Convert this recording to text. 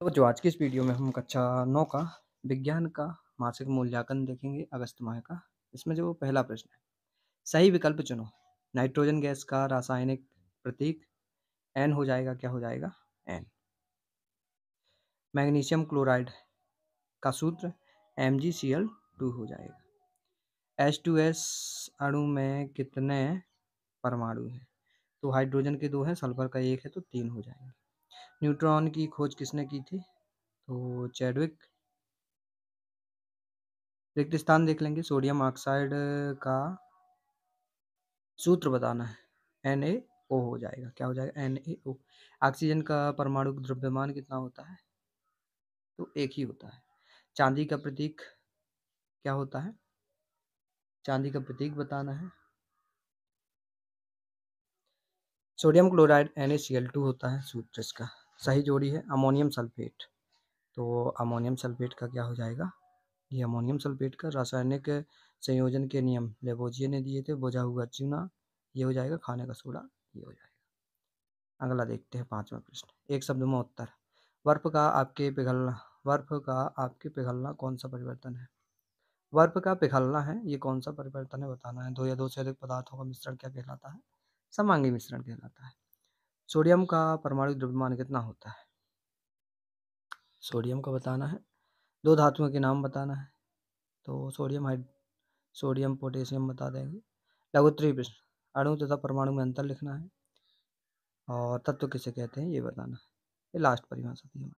तो जो आज की इस वीडियो में हम कक्षा नौ का विज्ञान का मासिक मूल्यांकन देखेंगे अगस्त माह का इसमें जो पहला प्रश्न है सही विकल्प चुनो नाइट्रोजन गैस का रासायनिक प्रतीक एन हो जाएगा क्या हो जाएगा एन मैग्नीशियम क्लोराइड का सूत्र M G C L two हो जाएगा एच टू एस अणु में कितने परमाणु हैं तो हाइड्रोजन के दो हैं सल्फर का एक है तो तीन हो जाएंगे न्यूट्रॉन की खोज किसने की थी तो चैडविक रिक्त स्थान देख लेंगे सोडियम ऑक्साइड का सूत्र बताना है एन ए ओ हो जाएगा क्या हो जाएगा एन ए ओ ऑक्सीजन का परमाणु द्रव्यमान कितना होता है तो एक ही होता है चांदी का प्रतीक क्या होता है चांदी का प्रतीक बताना है sodium chloride N A C L two होता है सूत्र इसका सही जोड़ी है अमोनियम सल्फेट तो अमोनियम सल्फेट का क्या हो जाएगा ये अमोनियम सल्फेट का रासायनिक संयोजन के नियम लेबोजिए ने दिए थे बोझा हुआ चूना ये हो जाएगा खाने का सोडा ये हो जाएगा अगला देखते हैं पाँचवा प्रश्न एक शब्द में उत्तर वर्फ का आपके पिघलना वर्फ का आपके पिघलना कौन सा परिवर्तन है वर्फ का पिघलना है ये कौन सा परिवर्तन है बताना है दो या दो से अधिक पदार्थों का मिश्रण क्या कहलाता है समांगी मिश्रण कहलाता है सोडियम का परमाणु द्रव्यमान कितना होता है सोडियम का बताना है दो धातुओं के नाम बताना है तो सोडियम हाइड सोडियम पोटेशियम बता देंगे लघुत्री प्रश्न अणु तथा परमाणु में अंतर लिखना है और तत्व किसे कहते हैं ये बताना है ये लास्ट परिभाषा थी